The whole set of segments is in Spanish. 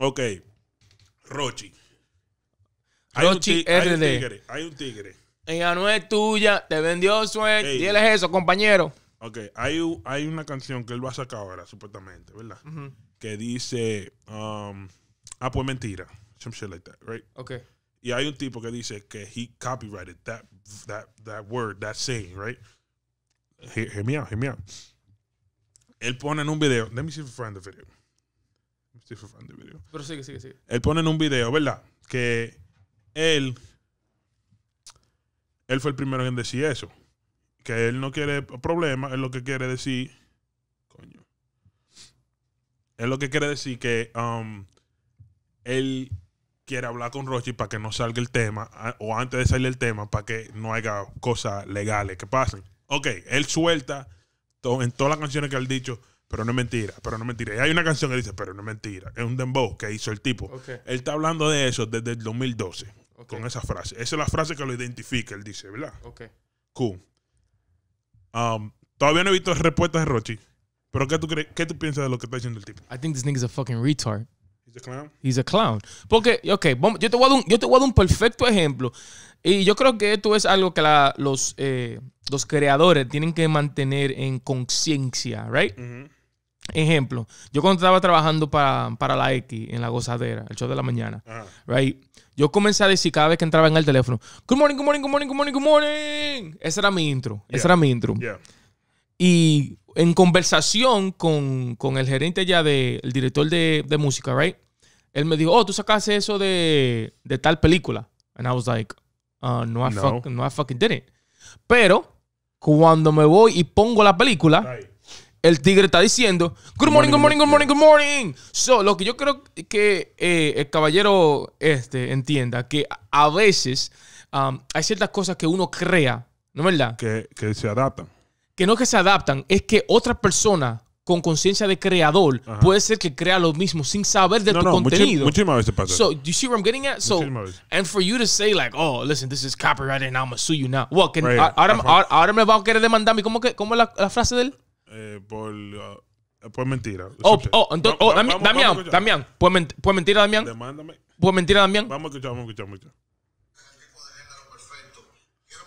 Ok. Rochi. Hay Rochi RD. Hay un tigre. Hay un tigre. Ella no es tuya, te vendió suerte. es eso, compañero. Ok, hay, una canción que él va a sacar ahora, supuestamente, ¿verdad? Que dice, um, ah, pues mentira. Some shit like that, right? Ok. Y hay un tipo que dice que he copyrighted that, that, that word, that saying, right? Hear me out, me out. Él pone en un video, let me see if I find the video video. Pero sigue, sigue, sigue. Él pone en un video, ¿verdad? Que él. Él fue el primero en decir eso. Que él no quiere problemas, Es lo que quiere decir. Coño. Es lo que quiere decir que. Um, él quiere hablar con Rochi para que no salga el tema, o antes de salir el tema, para que no haya cosas legales que pasen. Ok, él suelta en todas las canciones que él dicho, pero no es mentira, pero no es mentira. Y hay una canción que dice, pero no es mentira. Es un dembow que hizo el tipo. Él está hablando de eso desde el 2012, con esa frase. Esa es la frase que lo identifica, él dice, ¿verdad? Ok. Cool. Um, todavía no he visto respuestas de Rochi, pero ¿qué tú, ¿qué tú piensas de lo que está diciendo el tipo? I think this nigga is a fucking retard. He's a clown. He's a clown. Porque, ok, yo, te voy a dar un, perfecto ejemplo. Y yo creo que esto es algo que los, eh, los creadores tienen que mantener en conciencia, ¿right? Ejemplo, yo cuando estaba trabajando para, la X en la gozadera, el show de la mañana, right, yo comencé a decir cada vez que entraba en el teléfono, good morning, good morning, good morning, good morning, good morning. Esa era mi intro, ese era mi intro. Y en conversación con, el gerente ya de, director de, de, música, right, él me dijo, oh, tú sacaste eso de, de tal película. And I was like, uh, no, I no. Fuck, no, fucking didn't. Pero cuando me voy y pongo la película el tigre está diciendo, good morning, good morning, good morning, good morning. So, lo que yo creo que eh, el caballero este entienda, que a veces um, hay ciertas cosas que uno crea, ¿no es verdad? Que, que, se adaptan. Que no que se adaptan, es que otra persona con conciencia de creador puede ser que crea lo mismo sin saber de tu no, contenido. Muchísimas veces pasa. So, do you see what I'm getting at? So, and for you to say like, oh, listen, this is copyright and I'm gonna sue you now. What? ahora, me va a querer demandar ¿Cómo, que, cómo es la, la frase de él? eh, por, uh, mentira. Oh, oh, entonces, oh, Damián, Damián, por, puede mentir mentira, Damián. Demándame. mentir mentira, Damián. Vamos a escuchar, vamos a escuchar, vamos a escuchar.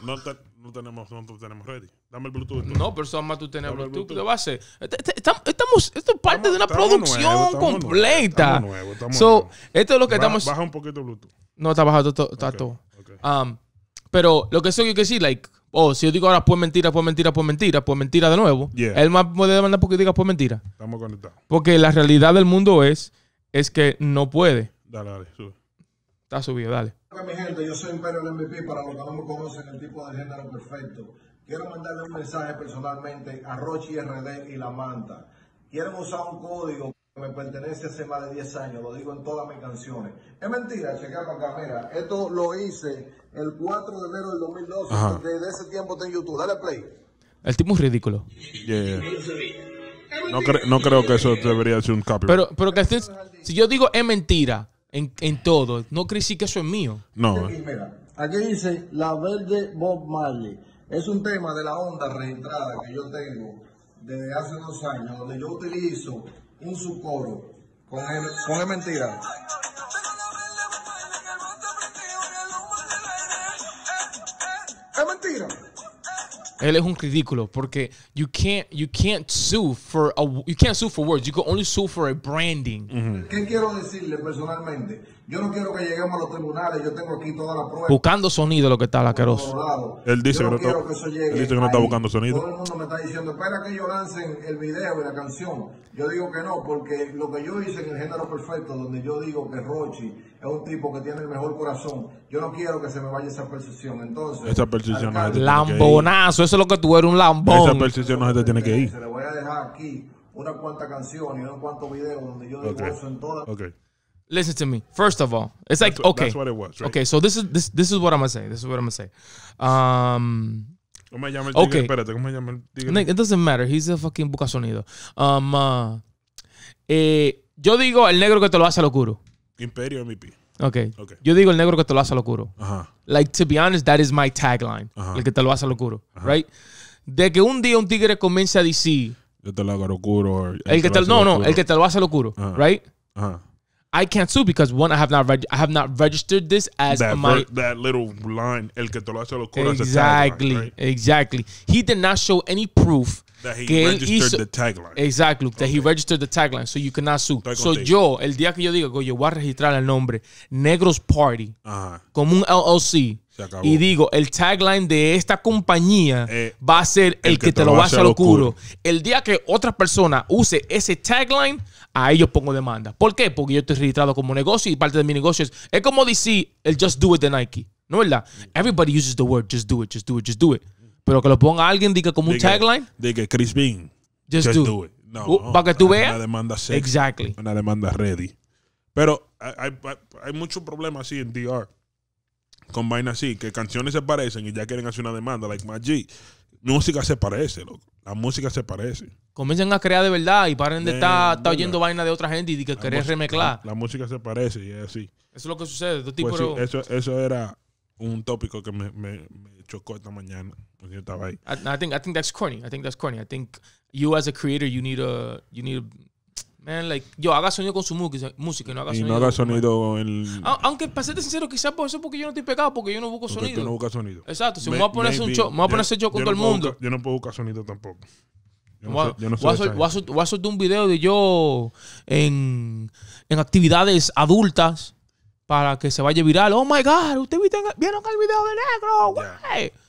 No, no, tenemos, no tenemos ready. Dame el Bluetooth. No, pero eso más tú tienes Bluetooth. ¿Qué vas a ser? Este, este, estamos, esto es parte de una producción completa. Nuevo, estamos so, esto es lo que estamos. Baja un poquito Bluetooth. No, está bajado, está todo. Um, pero lo que soy yo que sí like Oh, si yo digo ahora pues mentira, pues mentira, pues mentira, pues mentira de nuevo. Yeah. Él más puede demandar porque diga pues mentira. Estamos conectados. Porque la realidad del mundo es, es que no puede. Dale, dale, sube. Está subido, dale. Mi gente, yo soy Imperio del MVP para los que no me conocen, el tipo de género perfecto. Quiero mandarle un mensaje personalmente a Rochi RD y La Manta. Quieren usar un código me pertenece hace más de 10 años, lo digo en todas mis canciones. Es mentira, Checa acá, mira, esto lo hice el 4 de enero del 2012, desde ese tiempo está YouTube, dale play. El tipo es ridículo. No, creo que eso debería ser un copyright. Pero, pero que este si yo digo es mentira en, en todo, no crees que eso es mío. No. Eh. mira, aquí dice La Verde Bob Marley. Es un tema de la onda reentrada que yo tengo desde hace dos años, donde yo utilizo un subcoro con el, con el mentira. Es mentira. Él es un ridículo porque you can't you can't sue for a, you can't sue for words. You can only sue for a branding. Mm ¿Qué quiero decirle personalmente? Yo no quiero que lleguemos a los tribunales, yo tengo aquí toda la prueba. Buscando sonido lo que está laqueroso. Él dice, que, no está, él dice que no está buscando sonido. Todo el mundo me está diciendo, espera que ellos lancen el video y la canción. Yo digo que no, porque lo que yo hice en el género perfecto, donde yo digo que Rochi es un tipo que tiene el mejor corazón, yo no quiero que se me vaya esa percepción. Entonces, esa percepción no Lambonazo, eso es lo que tú eres, un lambón. Esa percepción no se te tiene que ir. Se le voy a dejar aquí unas cuantas canciones y unos cuantos videos donde yo digo eso en todas. Okay. Listen to me. First of all, it's like okay. That's what it was. Right? Okay, so this is this this is what I'm gonna say. This is what I'm gonna say. Um. ¿Cómo llama el okay. Espérate, ¿cómo llama It doesn't matter. He's a fucking buca sonido. Um, uh, eh, yo digo el negro que te lo hace locuro. Imperio MVP. Okay. okay. Yo digo el negro que te lo hace locuro. Ajá. Uh -huh. Like, to be honest, that is my tagline. Uh -huh. El que te lo hace locuro. Right? De que un día un tigre comience a decir. Yo te lo hago locuro. El, que te, no, no, el que te lo hace locuro. Right? Ajá. I can't sue because one, I have not reg- I have not registered this as that my that little line el que te lo hace lo Exactly, line, right? exactly. He did not show any proof que the hizo, Exactly that he registered the tagline, so you cannot sue. so yo, el día que yo diga, yo voy a registrar el nombre Negros Party como un LLC y digo, el tagline de esta compañía eh, va a ser el, que, te lo va a hacer locuro. El día que otra persona use ese tagline, a ellos pongo demanda. ¿Por qué? Porque yo estoy registrado como negocio y parte de mi negocio es, como decir el Just Do It de Nike. ¿No es verdad? Mm. Everybody uses the word Just Do It, Just Do It, Just Do It. Pero que lo ponga alguien, diga como un tagline tagline. Diga Chris Bean. Just, do. it. Uh, no, para que tú veas. Una demanda Exactly. Una demanda ready. Pero hay, hay, muchos problemas así en DR. Con vainas así, que canciones se parecen y ya quieren hacer una demanda, like my Música se parece, loco. La música se parece. Comiencen a crear de verdad y paren de estar, oyendo vaina de otra gente y de que querés remezclar. La, música se parece y es así. Eso es lo que sucede. Pues eso, eso era un tópico que me, me, me chocó esta mañana porque yo estaba ahí. I, think I think that's corny. I think that's corny. I think you as a creator you need a you need a, man like yo haga sonido con su música y no haga y sonido. no haga sonido el aunque para serte sincero quizás por eso porque yo no estoy pegado porque yo no busco sonido. Tú no buscas sonido. Exacto, si me, voy a poner un show, me a poner yo, yo con todo el mundo. yo no puedo buscar sonido tampoco. Yo voy, voy, a soltar un video de yo en, en actividades adultas para que se vaya viral. Oh my God, ¿ustedes vieron, el video de negro? Güey?